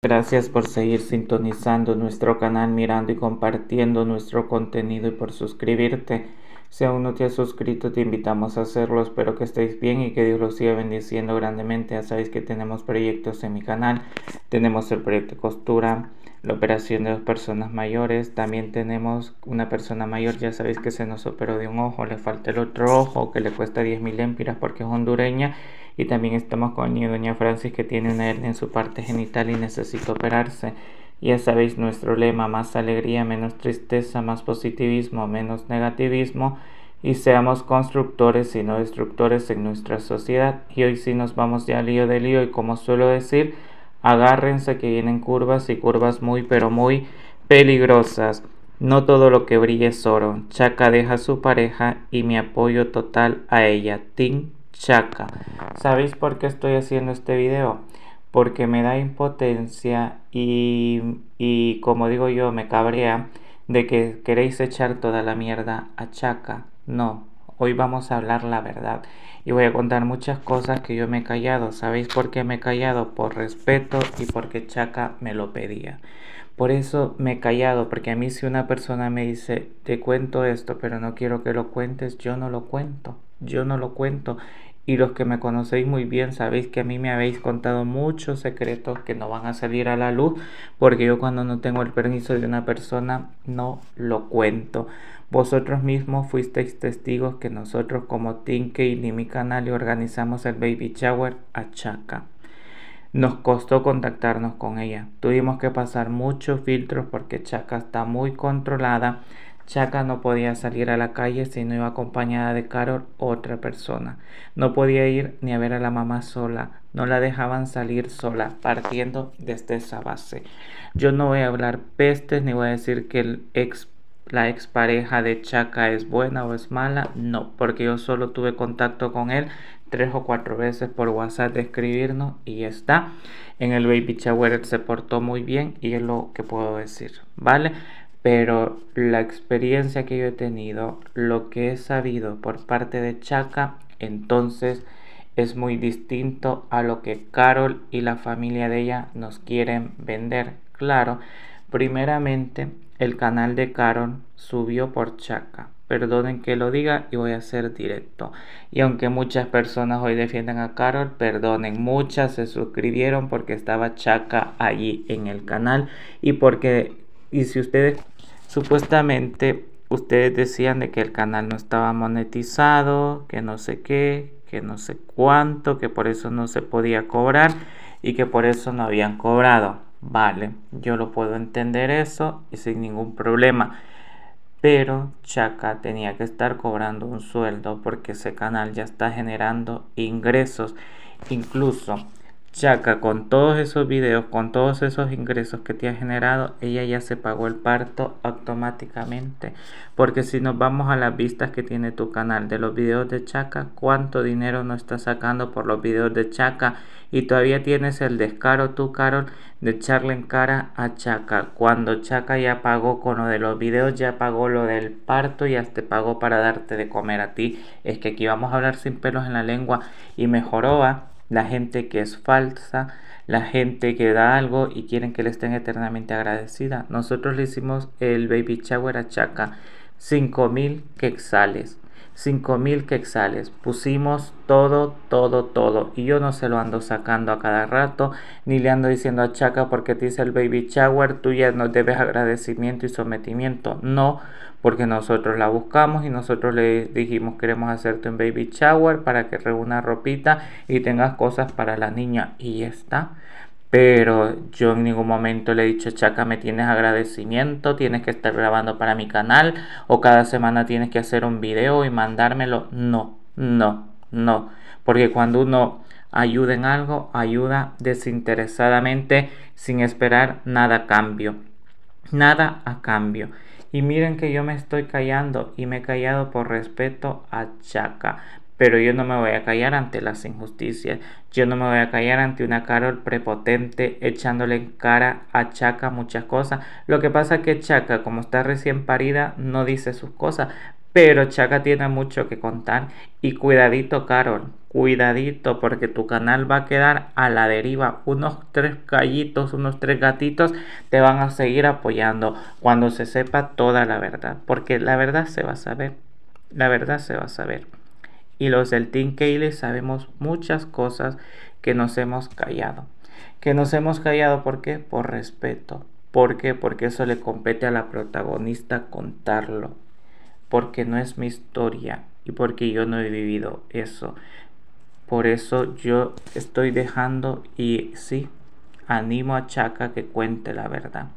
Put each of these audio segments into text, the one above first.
Gracias por seguir sintonizando nuestro canal, mirando y compartiendo nuestro contenido y por suscribirte. Si aún no te has suscrito, te invitamos a hacerlo. Espero que estéis bien y que Dios los siga bendiciendo grandemente. Ya sabéis que tenemos proyectos en mi canal. Tenemos el proyecto costura, la operación de dos personas mayores. También tenemos una persona mayor, ya sabéis que se nos operó de un ojo, le falta el otro ojo, que le cuesta mil empiras porque es hondureña. Y también estamos con doña Francis, que tiene una hernia en su parte genital y necesita operarse. Ya sabéis nuestro lema, más alegría, menos tristeza, más positivismo, menos negativismo y seamos constructores y no destructores en nuestra sociedad. Y hoy sí nos vamos ya al lío de lío y como suelo decir, Agárrense que vienen curvas y curvas muy pero muy peligrosas. No todo lo que brille es oro. Chaca deja a su pareja y mi apoyo total a ella. tim Chaca. ¿Sabéis por qué estoy haciendo este video? Porque me da impotencia y, y como digo yo, me cabrea de que queréis echar toda la mierda a Chaca. No, Hoy vamos a hablar la verdad y voy a contar muchas cosas que yo me he callado. ¿Sabéis por qué me he callado? Por respeto y porque Chaca me lo pedía. Por eso me he callado, porque a mí si una persona me dice, te cuento esto, pero no quiero que lo cuentes, yo no lo cuento. Yo no lo cuento y los que me conocéis muy bien sabéis que a mí me habéis contado muchos secretos que no van a salir a la luz porque yo cuando no tengo el permiso de una persona no lo cuento. Vosotros mismos fuisteis testigos que nosotros como tinke y mi canal le organizamos el baby shower a Chaka. Nos costó contactarnos con ella. Tuvimos que pasar muchos filtros porque Chaka está muy controlada Chaka no podía salir a la calle si no iba acompañada de Carol o otra persona. No podía ir ni a ver a la mamá sola. No la dejaban salir sola, partiendo desde esa base. Yo no voy a hablar pestes ni voy a decir que el ex, la expareja de Chaka es buena o es mala. No, porque yo solo tuve contacto con él tres o cuatro veces por WhatsApp de escribirnos y está. En el baby shower se portó muy bien y es lo que puedo decir, ¿vale? pero la experiencia que yo he tenido, lo que he sabido por parte de Chaka entonces es muy distinto a lo que Carol y la familia de ella nos quieren vender. Claro, primeramente el canal de Carol subió por Chaka Perdonen que lo diga y voy a ser directo. Y aunque muchas personas hoy defienden a Carol, perdonen, muchas se suscribieron porque estaba Chaka allí en el canal y porque y si ustedes supuestamente ustedes decían de que el canal no estaba monetizado, que no sé qué, que no sé cuánto, que por eso no se podía cobrar y que por eso no habían cobrado. Vale, yo lo puedo entender eso y sin ningún problema. Pero Chaca tenía que estar cobrando un sueldo porque ese canal ya está generando ingresos. Incluso Chaca, con todos esos videos, con todos esos ingresos que te ha generado, ella ya se pagó el parto automáticamente. Porque si nos vamos a las vistas que tiene tu canal de los videos de Chaca, cuánto dinero nos está sacando por los videos de Chaca. Y todavía tienes el descaro tú, Carol, de echarle en cara a Chaca. Cuando Chaca ya pagó con lo de los videos, ya pagó lo del parto y hasta pagó para darte de comer a ti. Es que aquí vamos a hablar sin pelos en la lengua y mejoró, va la gente que es falsa, la gente que da algo y quieren que le estén eternamente agradecida. Nosotros le hicimos el baby shower a Chaca, 5000 quexales. 5000 quexales. Pusimos todo, todo, todo. Y yo no se lo ando sacando a cada rato, ni le ando diciendo a Chaca porque te hice el baby shower, tú ya nos debes agradecimiento y sometimiento. No, porque nosotros la buscamos y nosotros le dijimos queremos hacerte un baby shower para que reúna ropita y tengas cosas para la niña. Y ya está pero yo en ningún momento le he dicho, Chaca, me tienes agradecimiento, tienes que estar grabando para mi canal o cada semana tienes que hacer un video y mandármelo. No, no, no, porque cuando uno ayuda en algo, ayuda desinteresadamente sin esperar nada a cambio. Nada a cambio. Y miren que yo me estoy callando y me he callado por respeto a Chaca pero yo no me voy a callar ante las injusticias, yo no me voy a callar ante una Carol prepotente echándole en cara a Chaca muchas cosas. Lo que pasa es que Chaca, como está recién parida, no dice sus cosas, pero Chaca tiene mucho que contar y cuidadito Carol, cuidadito porque tu canal va a quedar a la deriva. Unos tres gallitos, unos tres gatitos te van a seguir apoyando cuando se sepa toda la verdad, porque la verdad se va a saber, la verdad se va a saber y los del Team Kaylee sabemos muchas cosas que nos hemos callado. Que nos hemos callado, ¿por qué? Por respeto. ¿Por qué? Porque eso le compete a la protagonista contarlo. Porque no es mi historia y porque yo no he vivido eso. Por eso yo estoy dejando y sí, animo a Chaka que cuente la verdad.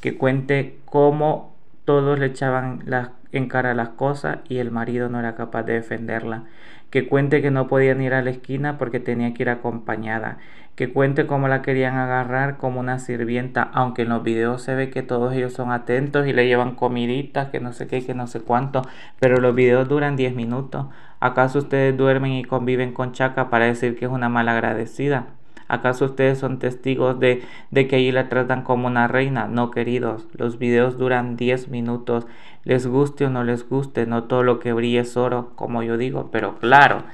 Que cuente cómo todos le echaban las, en cara las cosas y el marido no era capaz de defenderla. Que cuente que no podían ir a la esquina porque tenía que ir acompañada. Que cuente cómo la querían agarrar como una sirvienta, aunque en los videos se ve que todos ellos son atentos y le llevan comiditas, que no sé qué, que no sé cuánto, pero los videos duran 10 minutos. ¿Acaso ustedes duermen y conviven con Chaca para decir que es una malagradecida? ¿Acaso ustedes son testigos de, de que allí la tratan como una reina? No, queridos, los videos duran 10 minutos. Les guste o no les guste, no todo lo que brille es oro, como yo digo, pero claro.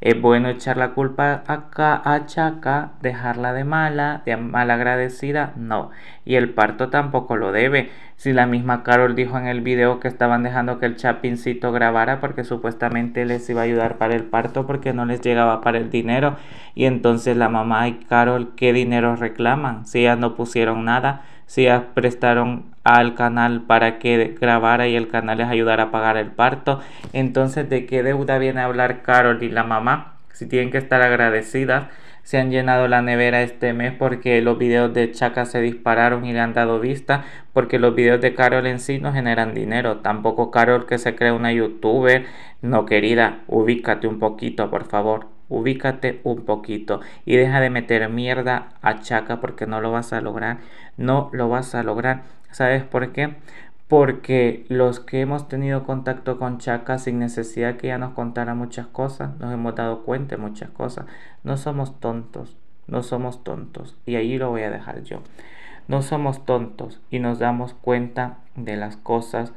Es bueno echar la culpa acá a Chaca, dejarla de mala, de agradecida. no. Y el parto tampoco lo debe. Si la misma Carol dijo en el video que estaban dejando que el chapincito grabara porque supuestamente les iba a ayudar para el parto porque no les llegaba para el dinero. Y entonces la mamá y Carol, ¿qué dinero reclaman? Si ya no pusieron nada, si ya prestaron al canal para que grabara y el canal les ayudara a pagar el parto. Entonces, ¿de qué deuda viene a hablar Carol y la mamá? Si tienen que estar agradecidas se han llenado la nevera este mes porque los videos de Chaka se dispararon y le han dado vista, porque los videos de Carol en sí no generan dinero. Tampoco Carol que se cree una youtuber. No, querida, ubícate un poquito, por favor. Ubícate un poquito y deja de meter mierda a Chaka porque no lo vas a lograr. No lo vas a lograr. ¿Sabes por qué? porque los que hemos tenido contacto con Chaka sin necesidad que ella nos contara muchas cosas, nos hemos dado cuenta de muchas cosas. No somos tontos, no somos tontos. Y ahí lo voy a dejar yo. No somos tontos y nos damos cuenta de las cosas,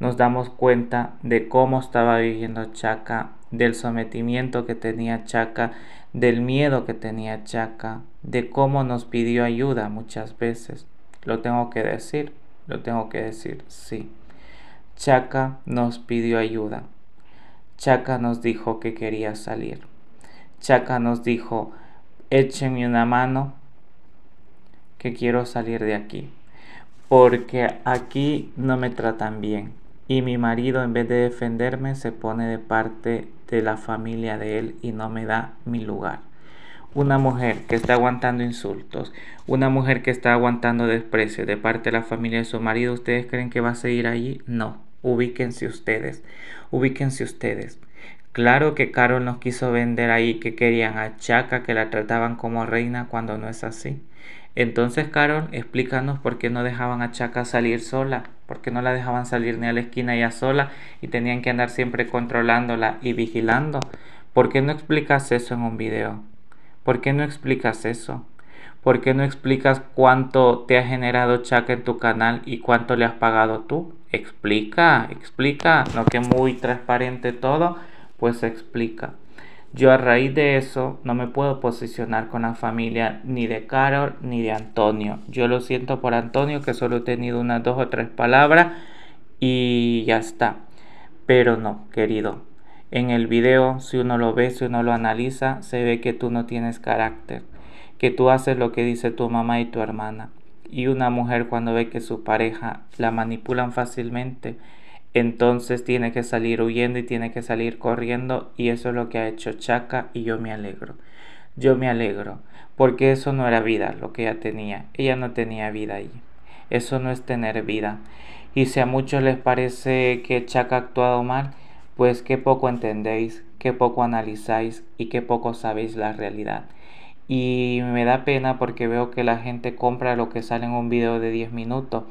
nos damos cuenta de cómo estaba viviendo Chaka, del sometimiento que tenía Chaka, del miedo que tenía Chaka, de cómo nos pidió ayuda muchas veces. Lo tengo que decir lo tengo que decir sí. Chaca nos pidió ayuda. Chaca nos dijo que quería salir. Chaca nos dijo, échenme una mano que quiero salir de aquí. Porque aquí no me tratan bien. Y mi marido en vez de defenderme se pone de parte de la familia de él y no me da mi lugar. Una mujer que está aguantando insultos, una mujer que está aguantando desprecio de parte de la familia de su marido, ¿ustedes creen que va a seguir allí? No, ubíquense ustedes, ubíquense ustedes. Claro que Carol nos quiso vender ahí que querían a Chaca, que la trataban como reina cuando no es así. Entonces, Carol, explícanos por qué no dejaban a Chaca salir sola, por qué no la dejaban salir ni a la esquina ya sola y tenían que andar siempre controlándola y vigilando. ¿Por qué no explicas eso en un video? ¿Por qué no explicas eso? ¿Por qué no explicas cuánto te ha generado Chaka en tu canal y cuánto le has pagado tú? Explica, explica, no que muy transparente todo, pues explica. Yo a raíz de eso no me puedo posicionar con la familia ni de Carol ni de Antonio. Yo lo siento por Antonio que solo he tenido unas dos o tres palabras y ya está. Pero no, querido, en el video, si uno lo ve, si uno lo analiza, se ve que tú no tienes carácter, que tú haces lo que dice tu mamá y tu hermana. Y una mujer cuando ve que su pareja la manipulan fácilmente, entonces tiene que salir huyendo y tiene que salir corriendo y eso es lo que ha hecho Chaca y yo me alegro. Yo me alegro porque eso no era vida lo que ella tenía. Ella no tenía vida ahí. Eso no es tener vida. Y si a muchos les parece que Chaca ha actuado mal, pues qué poco entendéis, qué poco analizáis y qué poco sabéis la realidad. Y me da pena porque veo que la gente compra lo que sale en un video de 10 minutos.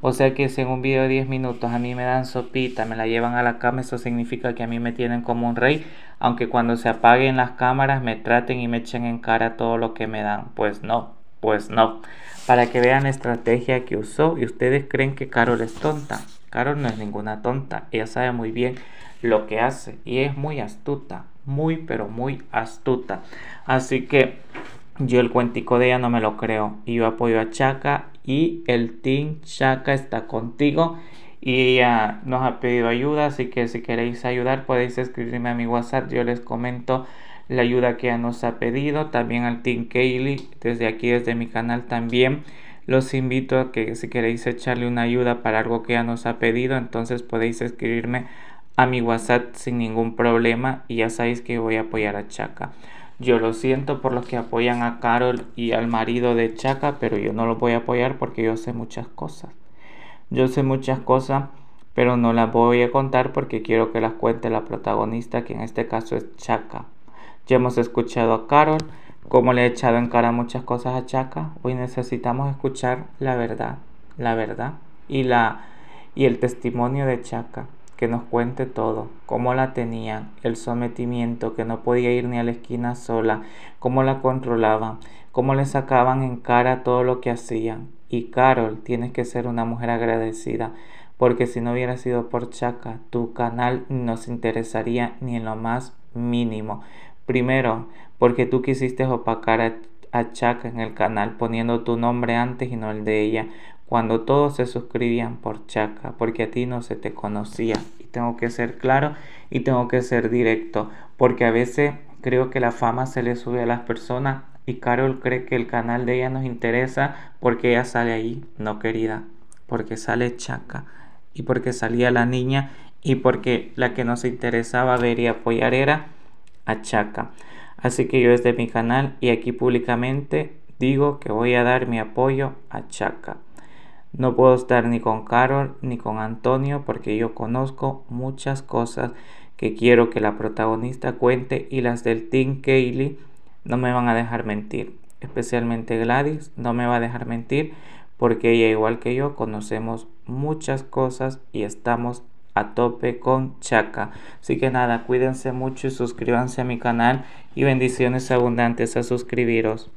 O sea que si en un video de 10 minutos a mí me dan sopita, me la llevan a la cama, eso significa que a mí me tienen como un rey, aunque cuando se apaguen las cámaras me traten y me echen en cara todo lo que me dan. Pues no, pues no. Para que vean la estrategia que usó y ustedes creen que Carol es tonta. Carol no es ninguna tonta, ella sabe muy bien lo que hace y es muy astuta, muy pero muy astuta. Así que yo el cuentico de ella no me lo creo y yo apoyo a Chaca y el Team Chaca está contigo y ella nos ha pedido ayuda, así que si queréis ayudar podéis escribirme a mi WhatsApp, yo les comento la ayuda que ella nos ha pedido, también al Team Kaylee, desde aquí, desde mi canal también. Los invito a que si queréis echarle una ayuda para algo que ya nos ha pedido, entonces podéis escribirme a mi WhatsApp sin ningún problema y ya sabéis que voy a apoyar a Chaca. Yo lo siento por los que apoyan a Carol y al marido de Chaca, pero yo no lo voy a apoyar porque yo sé muchas cosas. Yo sé muchas cosas, pero no las voy a contar porque quiero que las cuente la protagonista, que en este caso es Chaca. Ya hemos escuchado a Carol, como le he echado en cara muchas cosas a Chaca. Hoy necesitamos escuchar la verdad, la verdad y, la, y el testimonio de Chaca nos cuente todo, cómo la tenían, el sometimiento, que no podía ir ni a la esquina sola, cómo la controlaban, cómo le sacaban en cara todo lo que hacían. Y Carol, tienes que ser una mujer agradecida, porque si no hubiera sido por Chaca, tu canal no se interesaría ni en lo más mínimo. Primero, porque tú quisiste opacar a, a Chaca en el canal poniendo tu nombre antes y no el de ella cuando todos se suscribían por Chaca, porque a ti no se te conocía. Y tengo que ser claro y tengo que ser directo, porque a veces creo que la fama se le sube a las personas y Carol cree que el canal de ella nos interesa porque ella sale ahí, no querida, porque sale Chaca y porque salía la niña y porque la que nos interesaba ver y apoyar era a Chaca. Así que yo desde mi canal y aquí públicamente digo que voy a dar mi apoyo a Chaca. No puedo estar ni con Carol ni con Antonio porque yo conozco muchas cosas que quiero que la protagonista cuente y las del Team Kaylee no me van a dejar mentir. Especialmente Gladys no me va a dejar mentir porque ella igual que yo conocemos muchas cosas y estamos a tope con Chaca. Así que nada, cuídense mucho y suscríbanse a mi canal y bendiciones abundantes a suscribiros.